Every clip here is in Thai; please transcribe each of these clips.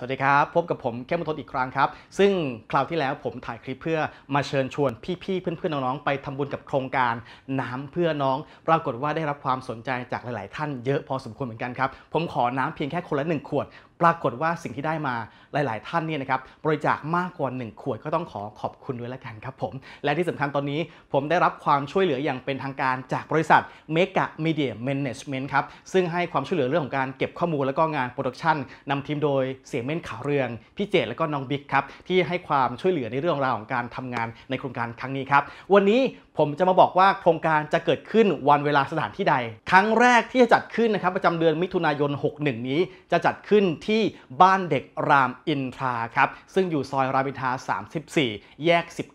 สวัสดีครับ พบกับผมแค่มทนอีกครั้งครับ ซึ่งคราวที่แล้วผมถ่ายคลิปเพื่อมาเชิญชวนพี่ๆเพื่อนๆ น้องๆ ไปทำบุญกับโครงการน้ำเพื่อน้อง ปรากฏว่าได้รับความสนใจจากหลายๆท่านเยอะพอสมควรเหมือนกันครับ ผมขอน้ำเพียงแค่คนละหนึ่งขวดปรากฏว่าสิ่งที่ได้มาหลาย ๆ ท่านเนี่ยนะครับบริจาคมากกว่า 1ขวดก็ต้องขอขอบคุณด้วยแล้วกันครับผม และที่สำคัญตอนนี้ผมได้รับความช่วยเหลืออย่างเป็นทางการจากบริษัท m e g a Media Management ครับ ซึ่งให้ความช่วยเหลือ เรื่องของการเก็บข้อมูลและก็งานโปรดักชันนำทีมโดยเสียเม้นขาวเรือง พี่เจตและก็น้องบิ๊กครับที่ให้ความช่วยเหลือในเรื่องราวของการทำงานในโครงการครั้งนี้ครับวันนี้ผมจะมาบอกว่า โครงการจะเกิดขึ้นวันเวลาสถานที่ใด ครั้งแรกที่จะจัดขึ้นนะครับประจำเดือนมิถุนายน 61 นี้จะจัดขึ้นทที่บ้านเด็กรามอินทราครับซึ่งอยู่ซอยรามอินทรา34 แยก 19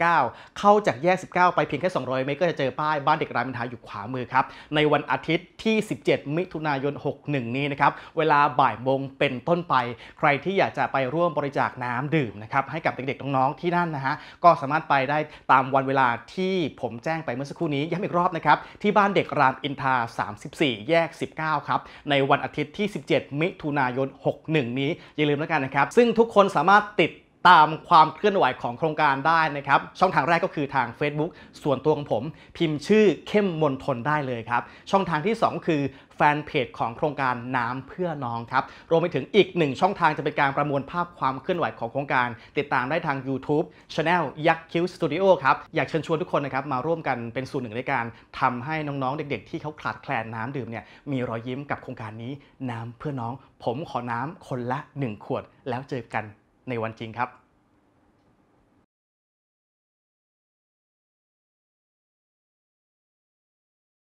เข้าจากแยก 19 ไปเพียงแค่ 200เมตรก็จะเจอป้ายบ้านเด็กรามอินทราอยู่ขวามือครับในวันอาทิตย์ที่ 17 มิถุนายน 61 นี้นะครับเวลาบ่ายโมงเป็นต้นไป ใครที่อยากจะไปร่วมบริจาคน้ำดื่มนะครับให้กับเด็กๆน้องๆ ที่นั่นนะฮะก็สามารถไปได้ตามวันเวลาที่ผมแจ้งไป เมื่อสักครู่นี้ย้ำอีกรอบนะครับที่บ้านเด็กรามอินทรา34 แยก 19ครับในวันอาทิตย์ที่ 17 มิถุนายน 61 1นี้อย่าลืมแล้วกันนะครับ ซึ่งทุกคนสามารถติดตามความเคลื่อนไหวของโครงการได้นะครับ ช่องทางแรกก็คือทาง Facebook ส่วนตัวของผม พิมพ์ชื่อเข้มมนทนได้เลยครับ ช่องทางที่ 2 คือแฟนเพจของโครงการน้ำเพื่อน้องครับรวมไปถึงอีกหนึ่งช่องทางจะเป็นการประมวลภาพความเคลื่อนไหวของโครงการ ติดตามได้ทาง YouTube c h a n e l ยักษ์คิวสตูดิโอครับ อยากเชิญชวนทุกคนนะครับมาร่วมกันเป็นส่วนหนึ่งในการทำให้น้องๆเด็กๆ ที่เขาขาดแคลนน้ำดื่มเนี่ยมีรอยยิ้มกับโครงการนี้ น้ำเพื่อน้อง ผมขอน้ำคนละ 1 ขวดแล้วเจอกันในวันจริงครับ